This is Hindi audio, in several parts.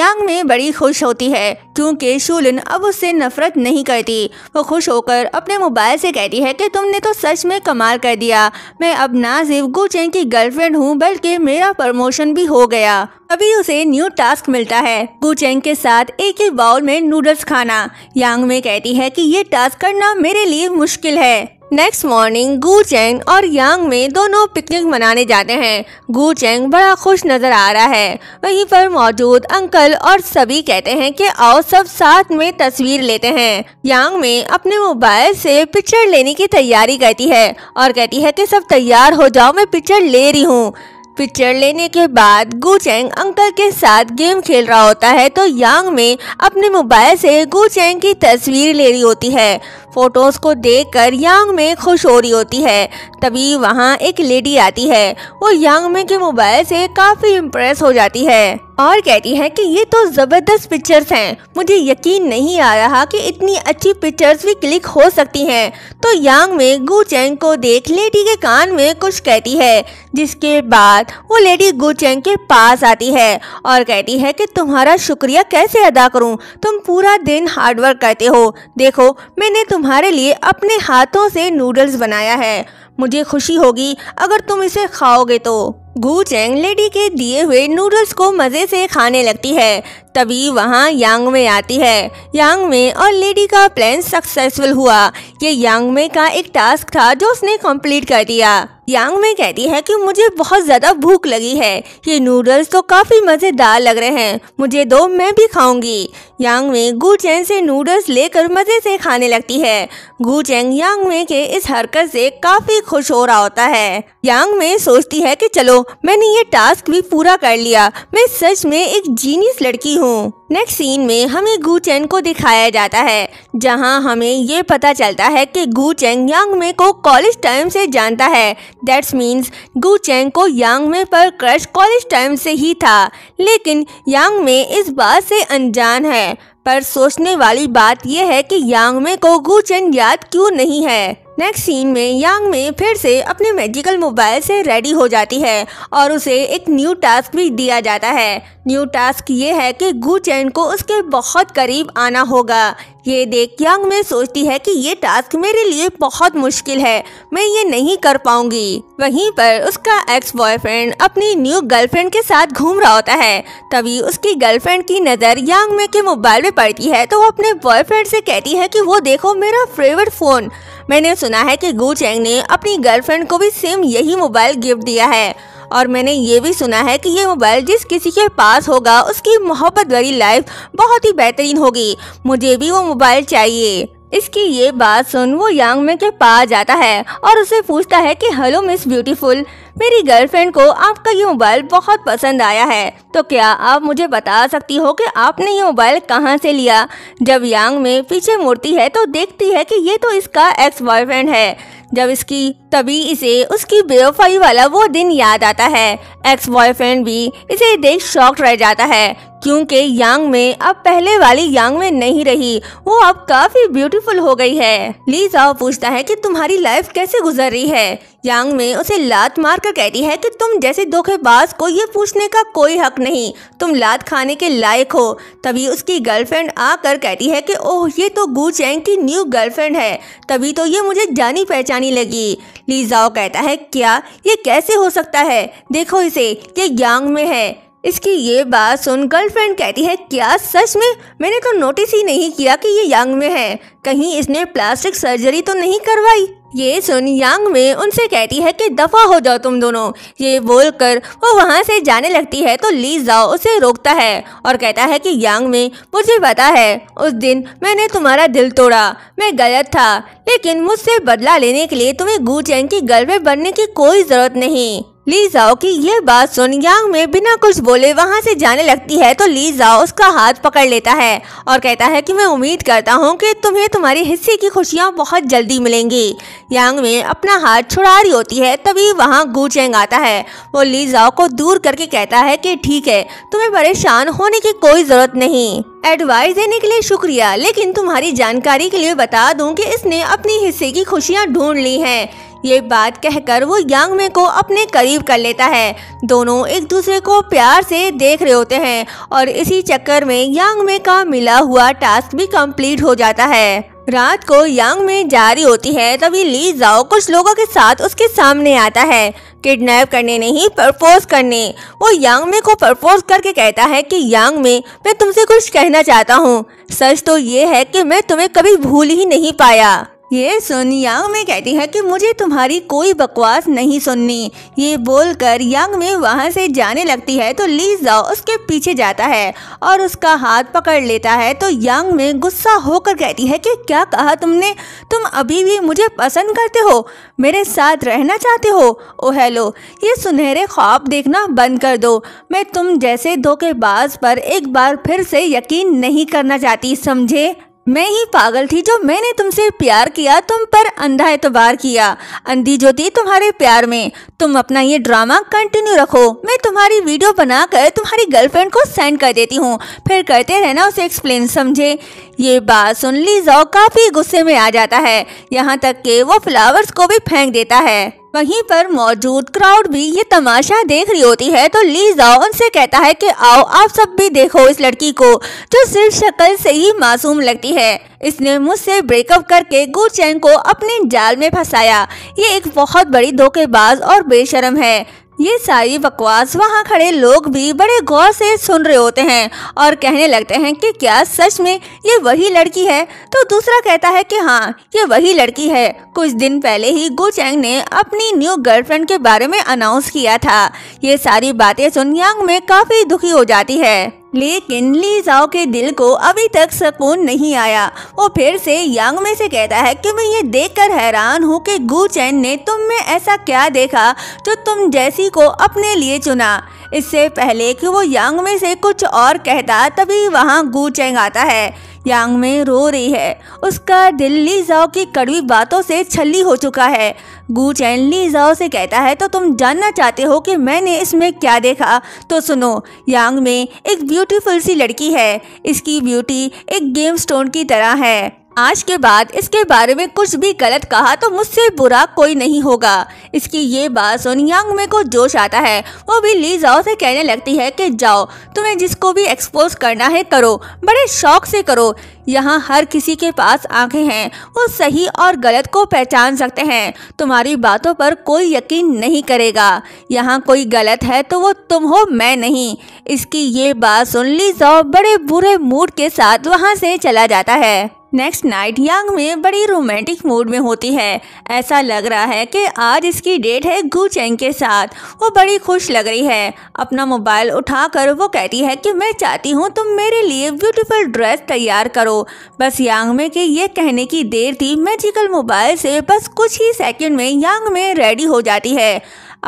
यांग में बड़ी खुश होती है क्योंकि शूलिन अब उससे नफरत नहीं करती वो खुश होकर अपने मोबाइल से कहती है कि तुमने तो सच में कमाल कर दिया मैं अब ना सिर्फ गुचेन की गर्लफ्रेंड हूँ बल्कि मेरा प्रमोशन भी हो गया अभी उसे न्यू टास्क मिलता है गुचेंग के साथ एक ही बाउल में नूडल्स खाना यांग में कहती है की ये टास्क करना मेरे लिए मुश्किल है नेक्स्ट मॉर्निंग गु चैंग और यांग में दोनों पिकनिक मनाने जाते हैं गु चैंग बड़ा खुश नजर आ रहा है वहीं पर मौजूद अंकल और सभी कहते हैं कि आओ सब साथ में तस्वीर लेते हैं यांग में अपने मोबाइल से पिक्चर लेने की तैयारी करती है और कहती है कि सब तैयार हो जाओ मैं पिक्चर ले रही हूँ पिक्चर लेने के बाद गुचैंग अंकल के साथ गेम खेल रहा होता है तो यांग में अपने मोबाइल से गुचैंग की तस्वीर ले रही होती है फोटोज को देखकर यांग में खुश हो रही होती है तभी वहां एक लेडी आती है वो यांग में के मोबाइल से काफ़ी इम्प्रेस हो जाती है और कहती है कि ये तो ज़बरदस्त पिक्चर्स हैं मुझे यकीन नहीं आ रहा कि इतनी अच्छी पिक्चर्स भी क्लिक हो सकती हैं तो यांग में गु चैंग को देख लेडी के कान में कुछ कहती है जिसके बाद वो लेडी गु चैंग के पास आती है और कहती है कि तुम्हारा शुक्रिया कैसे अदा करूं तुम पूरा दिन हार्डवर्क करते हो देखो मैंने तुम्हारे लिए अपने हाथों से नूडल्स बनाया है मुझे खुशी होगी अगर तुम इसे खाओगे तो गू लेडी के दिए हुए नूडल्स को मज़े से खाने लगती है तभी वहाँ यांग में आती है यांग में और लेडी का प्लान सक्सेसफुल हुआ ये यांग में का एक टास्क था जो उसने कंप्लीट कर दिया यांग में कहती है कि मुझे बहुत ज़्यादा भूख लगी है ये नूडल्स तो काफ़ी मज़ेदार लग रहे हैं मुझे दो मैं भी खाऊंगी यांग में गू चैंग से नूडल्स लेकर मज़े से खाने लगती है गू चैंग यांग में के इस हरकत से काफ़ी खुश हो रहा होता है यांग में सोचती है कि चलो मैंने ये टास्क भी पूरा कर लिया मैं सच में एक जीनियस लड़की हूँ नेक्स्ट सीन में हमें चेंग को दिखाया जाता है जहाँ हमें ये पता चलता है कि चेंग यांग में को कॉलेज टाइम से जानता है दैट्स मीन्स चेंग को यांग में पर क्रश कॉलेज टाइम से ही था लेकिन यांग में इस बात से अनजान है पर सोचने वाली बात यह है कि यांग में को चेंग याद क्यों नहीं है नेक्स्ट सीन में यांग में फिर से अपने मैजिकल मोबाइल से रेडी हो जाती है और उसे एक न्यू टास्क भी दिया जाता है न्यू टास्क ये है कि गु चैन को उसके बहुत करीब आना होगा ये देख यांग में सोचती है कि ये टास्क मेरे लिए बहुत मुश्किल है मैं ये नहीं कर पाऊंगी वहीं पर उसका एक्स बॉयफ्रेंड अपनी न्यू गर्लफ्रेंड के साथ घूम रहा होता है तभी उसकी गर्लफ्रेंड की नज़र यांग में के मोबाइल में पड़ती है तो वो अपने बॉयफ्रेंड से कहती है कि वो देखो मेरा फेवरेट फ़ोन मैंने सुना है कि गु चैंग ने अपनी गर्लफ्रेंड को भी सेम यही मोबाइल गिफ्ट दिया है और मैंने ये भी सुना है कि ये मोबाइल जिस किसी के पास होगा उसकी मोहब्बत भरी लाइफ बहुत ही बेहतरीन होगी मुझे भी वो मोबाइल चाहिए इसकी ये बात सुन वो यांग में के पास जाता है और उसे पूछता है कि हेलो मिस ब्यूटीफुल मेरी गर्लफ्रेंड को आपका ये मोबाइल बहुत पसंद आया है तो क्या आप मुझे बता सकती हो कि आपने ये मोबाइल कहाँ से लिया जब यांग में पीछे मुड़ती है तो देखती है कि ये तो इसका एक्स बॉयफ्रेंड है जब इसकी तभी इसे उसकी बेवफाई वाला वो दिन याद आता है एक्स बॉयफ्रेंड भी इसे देख शॉक रह जाता है क्योंकि यांग में अब पहले वाली यांग में नहीं रही वो अब काफी ब्यूटीफुल हो गई है लीजाओ पूछता है कि तुम्हारी लाइफ कैसे गुजर रही है यांग में उसे लात मार पार्कर कहती है कि तुम जैसे धोखेबाज को ये पूछने का कोई हक नहीं तुम लात खाने के लायक हो तभी उसकी गर्लफ्रेंड आकर कहती है कि ओह ये तो गु चैंग की न्यू गर्लफ्रेंड है तभी तो ये मुझे जानी पहचानी लगी लीजाओ कहता है क्या ये कैसे हो सकता है देखो इसे ये यांग में है इसकी ये बात सुन गर्लफ्रेंड कहती है क्या सच में मैंने तो नोटिस ही नहीं किया कि ये यंग में है कहीं इसने प्लास्टिक सर्जरी तो नहीं करवाई ये सुन यांग में उनसे कहती है कि दफ़ा हो जाओ तुम दोनों ये बोलकर वो वहाँ से जाने लगती है तो ली जाओ उसे रोकता है और कहता है कि यांग में मुझे पता है उस दिन मैंने तुम्हारा दिल तोड़ा मैं गलत था लेकिन मुझसे बदला लेने के लिए तुम्हें गू चैन की गर्वे बनने की कोई ज़रूरत नहीं ली जाओ की यह बात सुन यांग में बिना कुछ बोले वहाँ से जाने लगती है तो ली जाओ उसका हाथ पकड़ लेता है और कहता है कि मैं उम्मीद करता हूँ कि तुम्हें तुम्हारे हिस्से की खुशियाँ बहुत जल्दी मिलेंगी यांग में अपना हाथ छुड़ा रही होती है तभी वहाँ चेंग आता है वो ली जाओ को दूर करके कहता है कि ठीक है तुम्हें परेशान होने की कोई ज़रूरत नहीं एडवाइस देने के लिए शुक्रिया लेकिन तुम्हारी जानकारी के लिए बता दूं कि इसने अपनी हिस्से की खुशियां ढूंढ ली हैं ये बात कहकर वो यांग में को अपने करीब कर लेता है दोनों एक दूसरे को प्यार से देख रहे होते हैं और इसी चक्कर में यांग में का मिला हुआ टास्क भी कंप्लीट हो जाता है रात को यांग में जारी होती है तभी ली जाओ कुछ लोगों के साथ उसके सामने आता है किडनैप करने नहीं प्रपोज करने वो यांग में को प्रपोज करके कहता है कि यांग में मैं तुमसे कुछ कहना चाहता हूँ सच तो ये है कि मैं तुम्हें कभी भूल ही नहीं पाया ये सुन यांग में कहती है कि मुझे तुम्हारी कोई बकवास नहीं सुननी ये बोलकर यांग में वहाँ से जाने लगती है तो ली जाओ उसके पीछे जाता है और उसका हाथ पकड़ लेता है तो यांग में गुस्सा होकर कहती है कि क्या कहा तुमने तुम अभी भी मुझे पसंद करते हो मेरे साथ रहना चाहते हो ओ हेलो ये सुनहरे ख्वाब देखना बंद कर दो मैं तुम जैसे धोखेबाज पर एक बार फिर से यकीन नहीं करना चाहती समझे मैं ही पागल थी जो मैंने तुमसे प्यार किया तुम पर अंधा एतबार किया अंधी जो थी तुम्हारे प्यार में तुम अपना ये ड्रामा कंटिन्यू रखो मैं तुम्हारी वीडियो बनाकर तुम्हारी गर्लफ्रेंड को सेंड कर देती हूँ फिर करते रहना उसे एक्सप्लेन समझे ये बात सुन ली जाओ काफ़ी गुस्से में आ जाता है यहाँ तक के वो फ्लावर्स को भी फेंक देता है वहीं पर मौजूद क्राउड भी ये तमाशा देख रही होती है तो लीजा उनसे कहता है कि आओ आप सब भी देखो इस लड़की को जो सिर्फ शक्ल से ही मासूम लगती है इसने मुझसे ब्रेकअप करके गुरचैन को अपने जाल में फंसाया ये एक बहुत बड़ी धोखेबाज और बेशरम है ये सारी बकवास वहाँ खड़े लोग भी बड़े गौर से सुन रहे होते हैं और कहने लगते हैं कि क्या सच में ये वही लड़की है तो दूसरा कहता है कि हाँ ये वही लड़की है कुछ दिन पहले ही गो चैंग ने अपनी न्यू गर्लफ्रेंड के बारे में अनाउंस किया था ये सारी बातें सुन यांग में काफ़ी दुखी हो जाती है लेकिन जाओ के दिल को अभी तक सुकून नहीं आया वो फिर से यांग में से कहता है कि मैं ये देखकर हैरान हूँ कि गु चैन ने तुम में ऐसा क्या देखा जो तुम जैसी को अपने लिए चुना इससे पहले कि वो यांग में से कुछ और कहता तभी वहाँ गु चैंग आता है यांग में रो रही है उसका दिल ली जाओ की कड़वी बातों से छली हो चुका है गु चैन ली जाओ से कहता है तो तुम जानना चाहते हो कि मैंने इसमें क्या देखा तो सुनो यांग में एक ब्यूटीफुल सी लड़की है इसकी ब्यूटी एक गेम स्टोन की तरह है आज के बाद इसके बारे में कुछ भी गलत कहा तो मुझसे बुरा कोई नहीं होगा इसकी ये बात सुन यांग में को जोश आता है वो भी ली जाओ से कहने लगती है कि जाओ तुम्हें जिसको भी एक्सपोज करना है करो बड़े शौक से करो यहाँ हर किसी के पास आंखें हैं वो सही और गलत को पहचान सकते हैं तुम्हारी बातों पर कोई यकीन नहीं करेगा यहाँ कोई गलत है तो वो तुम हो मैं नहीं इसकी ये बात सुन लीजो बड़े बुरे मूड के साथ वहाँ से चला जाता है नेक्स्ट नाइट यांग में बड़ी रोमांटिक मूड में होती है ऐसा लग रहा है कि आज इसकी डेट है गु चैंग के साथ वो बड़ी खुश लग रही है अपना मोबाइल उठाकर वो कहती है कि मैं चाहती हूँ तुम मेरे लिए ब्यूटीफुल ड्रेस तैयार करो करो बस यांग में के ये कहने की देर थी मैजिकल मोबाइल से बस कुछ ही सेकंड में यांग में रेडी हो जाती है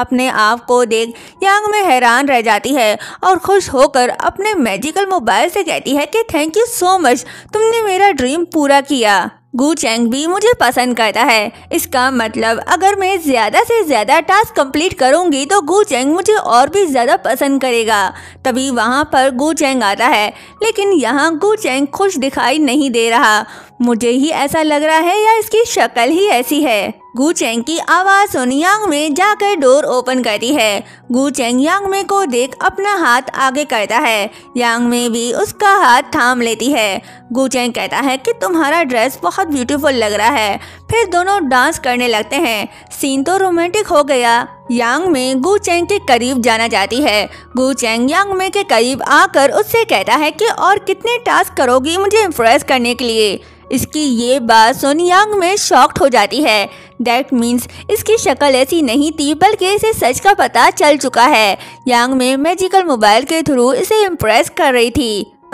अपने आप को देख यांग में हैरान रह जाती है और खुश होकर अपने मैजिकल मोबाइल से कहती है कि थैंक यू सो मच तुमने मेरा ड्रीम पूरा किया चैंग भी मुझे पसंद करता है इसका मतलब अगर मैं ज़्यादा से ज़्यादा टास्क कंप्लीट करूँगी तो चैंग मुझे और भी ज़्यादा पसंद करेगा तभी वहाँ पर चैंग आता है लेकिन यहाँ चैंग खुश दिखाई नहीं दे रहा मुझे ही ऐसा लग रहा है या इसकी शक्ल ही ऐसी है गु चेंग की आवाज यांग में जाकर डोर ओपन करती है गु चेंग यांग में को देख अपना हाथ आगे करता है यांग में भी उसका हाथ थाम लेती है गु चेंग कहता है कि तुम्हारा ड्रेस बहुत ब्यूटीफुल लग रहा है फिर दोनों डांस करने लगते हैं सीन तो रोमांटिक हो गया यांग में गु चैंग के करीब जाना जाती है गु चैंग यांग में के करीब आकर उससे कहता है कि और कितने टास्क करोगी मुझे इम्प्रेस करने के लिए इसकी ये बात सुन यांग में शॉक्ड हो जाती है दैट मीन्स इसकी शक्ल ऐसी नहीं थी बल्कि इसे सच का पता चल चुका है यांग में मैजिकल मोबाइल के थ्रू इसे इम्प्रेस कर रही थी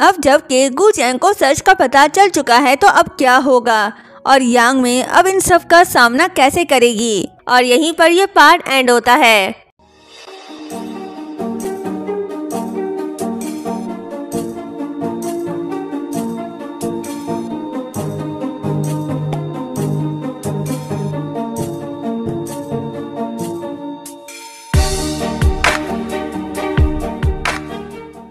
अब जब के गु चैंग को सच का पता चल चुका है तो अब क्या होगा और यांग में अब इन सब का सामना कैसे करेगी और यहीं पर यह पार्ट एंड होता है